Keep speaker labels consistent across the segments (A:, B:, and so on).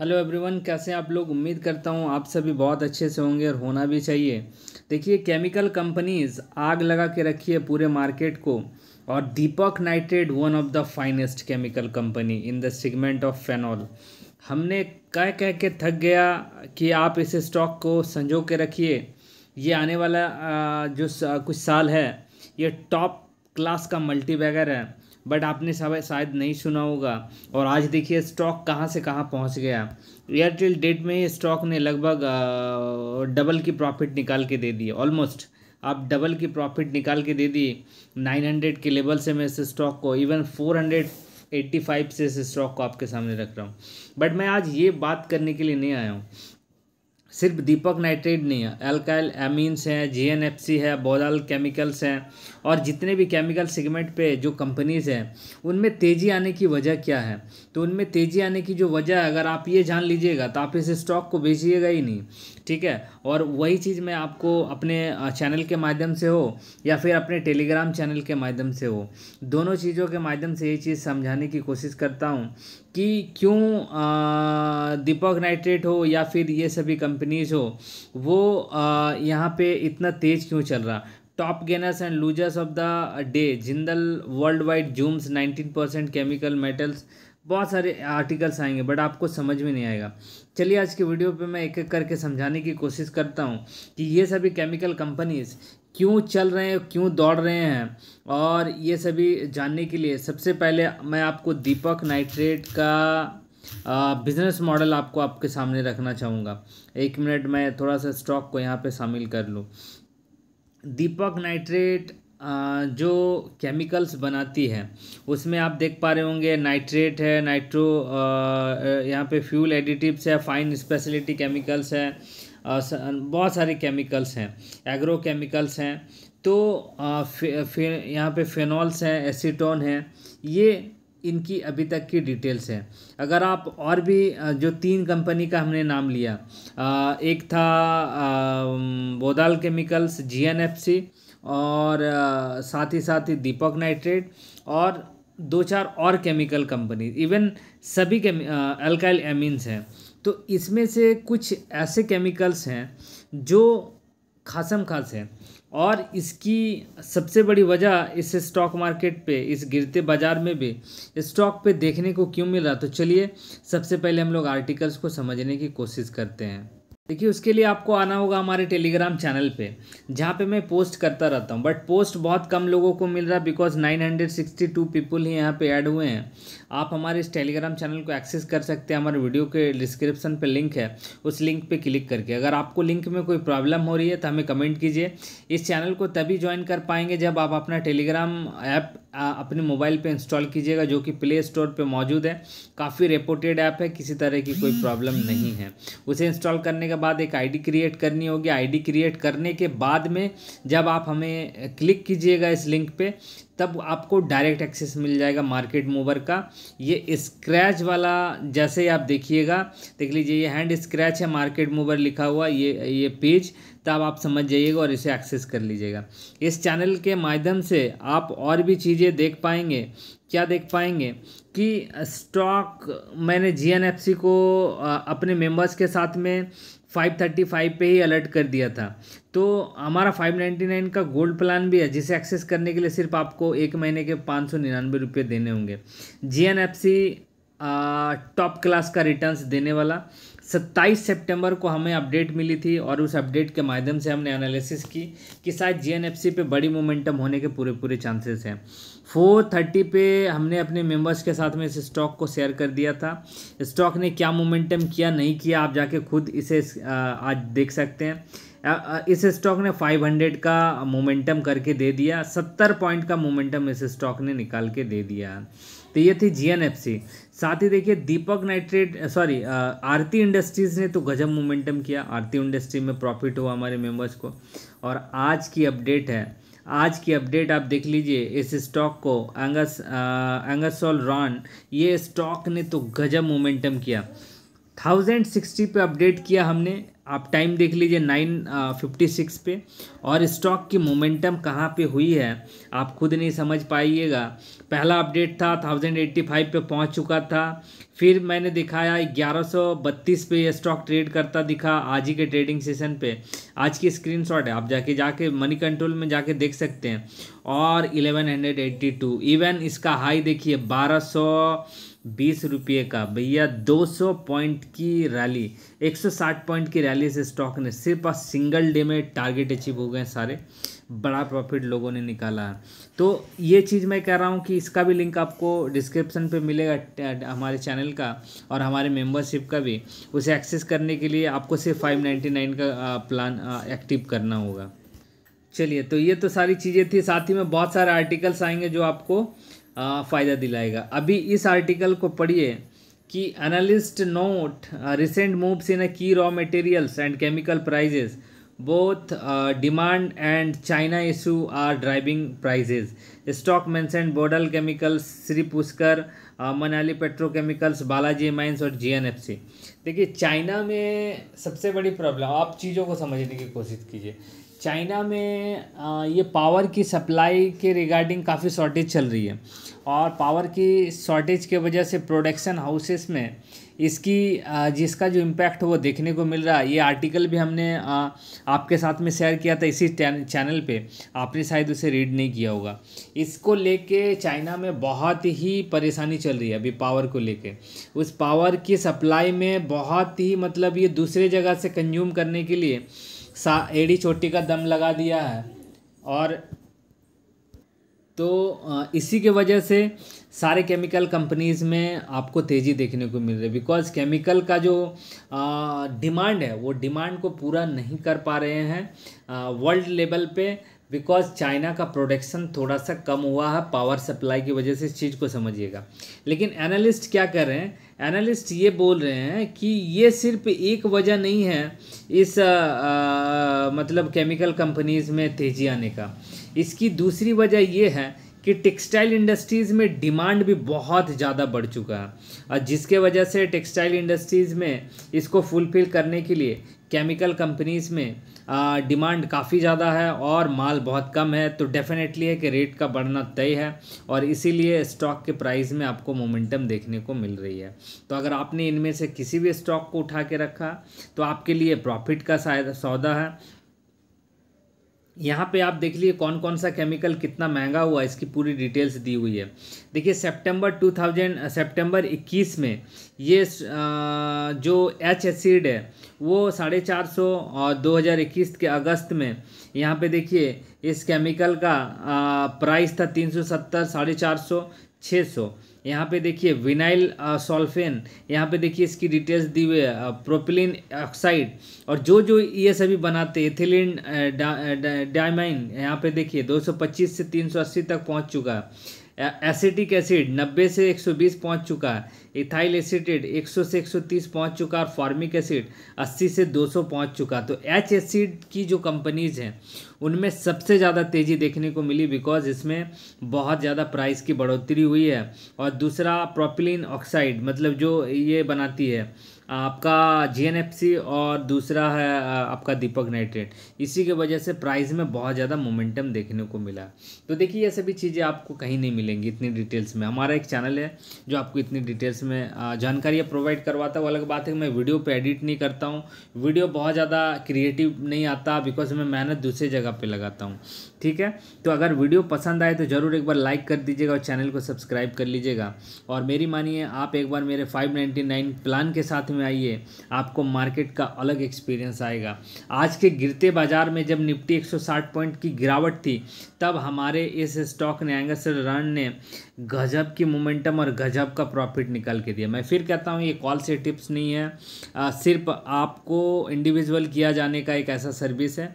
A: hello everyone कैसे आप लोग उम्मीद करता हूँ आप सभी बहुत अच्छे से होंगे और होना भी चाहिए देखिए केमिकल कंपनीज आग लगा के रखी है पूरे मार्केट को और Deepak Nitrite one of the finest chemical company in the segment of phenol हमने कह कह के थक गया कि आप इस स्टॉक को संजो के रखिए ये आने वाला जो कुछ साल है ये टॉप क्लास का मल्टी है बट आपने शायद नहीं सुना होगा और आज देखिए स्टॉक कहाँ से कहाँ पहुँच गया एयरटेल डेट में स्टॉक ने लगभग डबल की प्रॉफिट निकाल के दे दी ऑलमोस्ट आप डबल की प्रॉफिट निकाल के दे दी नाइन हंड्रेड के लेवल से मैं इस स्टॉक को even four hundred eighty five से इस स्टॉक को आपके सामने रख रहा हूँ बट मैं आज ये बात करने के लिए नहीं आया हूँ सिर्फ दीपक नाइट्रेट नहीं है एल्काइल एमीन्स हैं जीएनएफसी है बोलाल केमिकल्स हैं और जितने भी केमिकल सेगमेंट पे जो कंपनीज़ हैं उनमें तेज़ी आने की वजह क्या है तो उनमें तेज़ी आने की जो वजह है अगर आप ये जान लीजिएगा तो आप इस स्टॉक को बेचिएगा ही नहीं ठीक है और वही चीज़ मैं आपको अपने चैनल के माध्यम से हो या फिर अपने टेलीग्राम चैनल के माध्यम से हो दोनों चीज़ों के माध्यम से ये चीज़ समझाने की कोशिश करता हूँ कि क्यों दीपक नाइट्रेट हो या फिर ये सभी कंपनी कंपनीज हो वो यहाँ पे इतना तेज़ क्यों चल रहा top gainers and losers of the day Jindal Worldwide zooms nineteen percent chemical metals बहुत सारे आर्टिकल्स आएंगे बट आपको समझ में नहीं आएगा चलिए आज के वीडियो पे मैं एक एक करके समझाने की कोशिश करता हूँ कि ये सभी केमिकल कंपनीज़ क्यों चल रहे हैं क्यों दौड़ रहे हैं और ये सभी जानने के लिए सबसे पहले मैं आपको दीपक नाइट्रेट का बिज़नेस मॉडल आपको आपके सामने रखना चाहूँगा एक मिनट मैं थोड़ा सा स्टॉक को यहाँ पे शामिल कर लूँ दीपक नाइट्रेट जो केमिकल्स बनाती है उसमें आप देख पा रहे होंगे नाइट्रेट है नाइट्रो यहाँ पे फ्यूल एडिटिव्स है फाइन स्पेशलिटी केमिकल्स है बहुत सारे केमिकल्स हैं एग्रो केमिकल्स हैं तो फिर यहाँ पे फेनॉल्स हैं एसीटोन हैं ये इनकी अभी तक की डिटेल्स हैं अगर आप और भी जो तीन कंपनी का हमने नाम लिया एक था बोदाल केमिकल्स जीएनएफसी और साथ ही साथ ही दीपक नाइट्रेट और दो चार और केमिकल कंपनी इवन सभी के अल्काइल एमिन्स हैं तो इसमें से कुछ ऐसे केमिकल्स हैं जो खासम खास हैं और इसकी सबसे बड़ी वजह इस स्टॉक मार्केट पे इस गिरते बाज़ार में भी स्टॉक पे देखने को क्यों मिल रहा तो चलिए सबसे पहले हम लोग आर्टिकल्स को समझने की कोशिश करते हैं देखिए उसके लिए आपको आना होगा हमारे टेलीग्राम चैनल पे जहाँ पे मैं पोस्ट करता रहता हूँ बट पोस्ट बहुत कम लोगों को मिल रहा है बिकॉज 962 पीपल ही यहाँ पे ऐड हुए हैं आप हमारे इस टेलीग्राम चैनल को एक्सेस कर सकते हैं हमारे वीडियो के डिस्क्रिप्शन पे लिंक है उस लिंक पे क्लिक करके अगर आपको लिंक में कोई प्रॉब्लम हो रही है तो हमें कमेंट कीजिए इस चैनल को तभी ज्वाइन कर पाएंगे जब आप अपना टेलीग्राम ऐप अपने मोबाइल पर इंस्टॉल कीजिएगा जो कि प्ले स्टोर पर मौजूद है काफ़ी रिपोर्टेड ऐप है किसी तरह की कोई प्रॉब्लम नहीं है उसे इंस्टॉल करने के बाद एक आई क्रिएट करनी होगी आई क्रिएट करने के बाद में जब आप हमें क्लिक कीजिएगा इस लिंक पे तब आपको डायरेक्ट एक्सेस मिल जाएगा मार्केट मूवर का ये स्क्रैच वाला जैसे आप देखिएगा देख लीजिए ये हैंड स्क्रैच है मार्केट मूवर लिखा हुआ ये ये पेज तब आप समझ जाइएगा और इसे एक्सेस कर लीजिएगा इस चैनल के माध्यम से आप और भी चीज़ें देख पाएंगे क्या देख पाएंगे कि स्टॉक मैंने जी को अपने मेंबर्स के साथ में 535 पे ही अलर्ट कर दिया था तो हमारा 599 का गोल्ड प्लान भी है जिसे एक्सेस करने के लिए सिर्फ आपको एक महीने के पाँच सौ निन्यानवे रुपये देने होंगे जी टॉप क्लास का रिटर्न्स देने वाला 27 सितंबर को हमें अपडेट मिली थी और उस अपडेट के माध्यम से हमने एनालिसिस की कि शायद जी पे बड़ी मोमेंटम होने के पूरे पूरे चांसेस हैं फोर थर्टी पे हमने अपने मेंबर्स के साथ में इस स्टॉक को शेयर कर दिया था स्टॉक ने क्या मोमेंटम किया नहीं किया आप जाके खुद इसे आज देख सकते हैं इस स्टॉक ने 500 का मोमेंटम करके दे दिया 70 पॉइंट का मोमेंटम इस स्टॉक ने निकाल के दे दिया तो ये थी जीएनएफसी साथ ही देखिए दीपक नाइट्रेट सॉरी आरती इंडस्ट्रीज़ ने तो गजब मोमेंटम किया आरती इंडस्ट्री में प्रॉफिट हुआ हमारे मेंबर्स को और आज की अपडेट है आज की अपडेट आप देख लीजिए इस स्टॉक को एंगस एंगसॉल रॉन ये स्टॉक ने तो गजब मोमेंटम किया थाउजेंड सिक्सटी पे अपडेट किया हमने आप टाइम देख लीजिए नाइन फिफ्टी सिक्स पे और स्टॉक की मोमेंटम कहाँ पे हुई है आप खुद नहीं समझ पाइएगा पहला अपडेट था थाउजेंड एट्टी फाइव पर पहुँच चुका था फिर मैंने दिखाया ग्यारह सौ बत्तीस पे यह स्टॉक ट्रेड करता दिखा आज ही के ट्रेडिंग सेशन पे आज की स्क्रीनशॉट है आप जाके जाके मनी कंट्रोल में जाके देख सकते हैं और eleven hundred eighty two even इसका हाई देखिए बारह सौ बीस रुपये का भैया 200 पॉइंट की रैली 160 पॉइंट की रैली से स्टॉक ने सिर्फ और सिंगल डे में टारगेट अचीव हो गए सारे बड़ा प्रॉफिट लोगों ने निकाला तो ये चीज़ मैं कह रहा हूँ कि इसका भी लिंक आपको डिस्क्रिप्शन पे मिलेगा हमारे चैनल का और हमारे मेंबरशिप का भी उसे एक्सेस करने के लिए आपको सिर्फ फाइव का प्लान एक्टिव करना होगा चलिए तो ये तो सारी चीज़ें थी साथ ही में बहुत सारे आर्टिकल्स आएंगे जो आपको फ़ायदा दिलाएगा अभी इस आर्टिकल को पढ़िए कि analyst note recent moves in a की raw materials and chemical prices both demand and China issue are driving prices stock stock Bodal chemicals Shri Pushkar Manali petrochemicals Balaji amines और जीएनएफसी देखिए चाइना में सबसे बड़ी प्रॉब्लम आप चीज़ों को समझने की कोशिश कीजिए चाइना में ये पावर की सप्लाई के रिगार्डिंग काफ़ी शॉर्टेज चल रही है और पावर की शॉर्टेज के वजह से प्रोडक्शन हाउसेस में इसकी जिसका जो इम्पैक्ट वो देखने को मिल रहा है ये आर्टिकल भी हमने आपके साथ में शेयर किया था इसी चैनल पे आपने शायद उसे रीड नहीं किया होगा इसको लेके चाइना में बहुत ही परेशानी चल रही है अभी पावर को लेके उस पावर की सप्लाई में बहुत ही मतलब ये दूसरे जगह से कंज्यूम करने के लिए सा एडी छोटी का दम लगा दिया है और तो इसी के वजह से सारे केमिकल कंपनीज़ में आपको तेज़ी देखने को मिल रही है बिकॉज केमिकल का जो डिमांड है वो डिमांड को पूरा नहीं कर पा रहे हैं वर्ल्ड लेवल पे बिकॉज चाइना का प्रोडक्शन थोड़ा सा कम हुआ है पावर सप्लाई की वजह से इस चीज़ को समझिएगा लेकिन एनालिस्ट क्या कर रहे हैं एनालिस्ट ये बोल रहे हैं कि ये सिर्फ एक वजह नहीं है इस आ, आ, मतलब केमिकल कंपनीज़ में तेजी आने का इसकी दूसरी वजह ये है कि टेक्सटाइल इंडस्ट्रीज़ में डिमांड भी बहुत ज़्यादा बढ़ चुका है और जिसके वजह से टेक्सटाइल इंडस्ट्रीज़ में इसको फुलफिल करने के लिए केमिकल कंपनीज़ में डिमांड काफ़ी ज़्यादा है और माल बहुत कम है तो डेफ़िनेटली है कि रेट का बढ़ना तय है और इसीलिए स्टॉक के प्राइस में आपको मोमेंटम देखने को मिल रही है तो अगर आपने इनमें से किसी भी स्टॉक को उठा के रखा तो आपके लिए प्रॉफिट का सौदा है यहाँ पे आप देख लीजिए कौन कौन सा केमिकल कितना महंगा हुआ इसकी पूरी डिटेल्स दी हुई है देखिए सितंबर 2000 सितंबर 21 में ये जो एच एसिड है वो साढ़े चार सौ और दो हज़ार इक्कीस के अगस्त में यहाँ पे देखिए इस केमिकल का प्राइस था तीन सौ सत्तर साढ़े चार सौ छः सौ यहाँ पे देखिए विनाइल सॉल्फेन यहाँ पे देखिए इसकी डिटेल्स दी हुई है प्रोपिलिन ऑक्साइड और जो जो ये सभी बनाते एथिलीन डायमाइन यहाँ पे देखिए 225 से 380 तक पहुँच चुका है एसिटिक एसिड 90 से 120 पहुंच चुका है इथाइल एसिटेड 100 से 130 पहुंच चुका और फॉर्मिक एसिड 80 से 200 पहुंच चुका तो एच एसिड की जो कंपनीज़ हैं उनमें सबसे ज़्यादा तेज़ी देखने को मिली बिकॉज इसमें बहुत ज़्यादा प्राइस की बढ़ोतरी हुई है और दूसरा प्रोपिलिन ऑक्साइड मतलब जो ये बनाती है आपका जी और दूसरा है आपका दीपक नाइट्रेट इसी के वजह से प्राइस में बहुत ज़्यादा मोमेंटम देखने को मिला तो देखिए ये सभी चीज़ें आपको कहीं नहीं मिलेंगी इतनी डिटेल्स में हमारा एक चैनल है जो आपको इतनी डिटेल्स में जानकारियाँ प्रोवाइड करवाता है वो अलग बात है कि मैं वीडियो पर एडिट नहीं करता हूँ वीडियो बहुत ज़्यादा क्रिएटिव नहीं आता बिकॉज मैं मेहनत दूसरी जगह पर लगाता हूँ ठीक है तो अगर वीडियो पसंद आए तो ज़रूर एक बार लाइक कर दीजिएगा और चैनल को सब्सक्राइब कर लीजिएगा और मेरी मानिए आप एक बार मेरे फाइव प्लान के साथ में आइए आपको मार्केट का अलग एक्सपीरियंस आएगा आज के गिरते बाजार में जब निफ्टी 160 पॉइंट की गिरावट थी तब हमारे इस स्टॉक ने एंगसर रन ने गजब की मोमेंटम और गजब का प्रॉफिट निकाल के दिया मैं फिर कहता हूँ ये कॉल से टिप्स नहीं है आ, सिर्फ आपको इंडिविजुअल किया जाने का एक ऐसा सर्विस है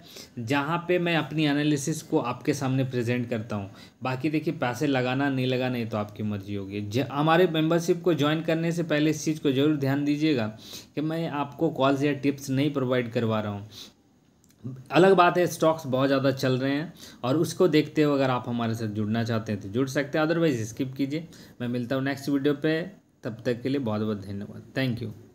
A: जहाँ पे मैं अपनी एनालिसिस को आपके सामने प्रेजेंट करता हूँ बाकी देखिए पैसे लगाना नहीं लगाना ये तो आपकी मर्जी होगी हमारे मेंबरशिप को ज्वाइन करने से पहले इस चीज़ को ज़रूर ध्यान दीजिएगा कि मैं आपको कॉल्स या टिप्स नहीं प्रोवाइड करवा रहा हूँ अलग बात है स्टॉक्स बहुत ज़्यादा चल रहे हैं और उसको देखते हुए अगर आप हमारे साथ जुड़ना चाहते हैं तो जुड़ सकते हैं अदरवाइज स्किप कीजिए मैं मिलता हूँ नेक्स्ट वीडियो पे तब तक के लिए बहुत बहुत धन्यवाद थैंक यू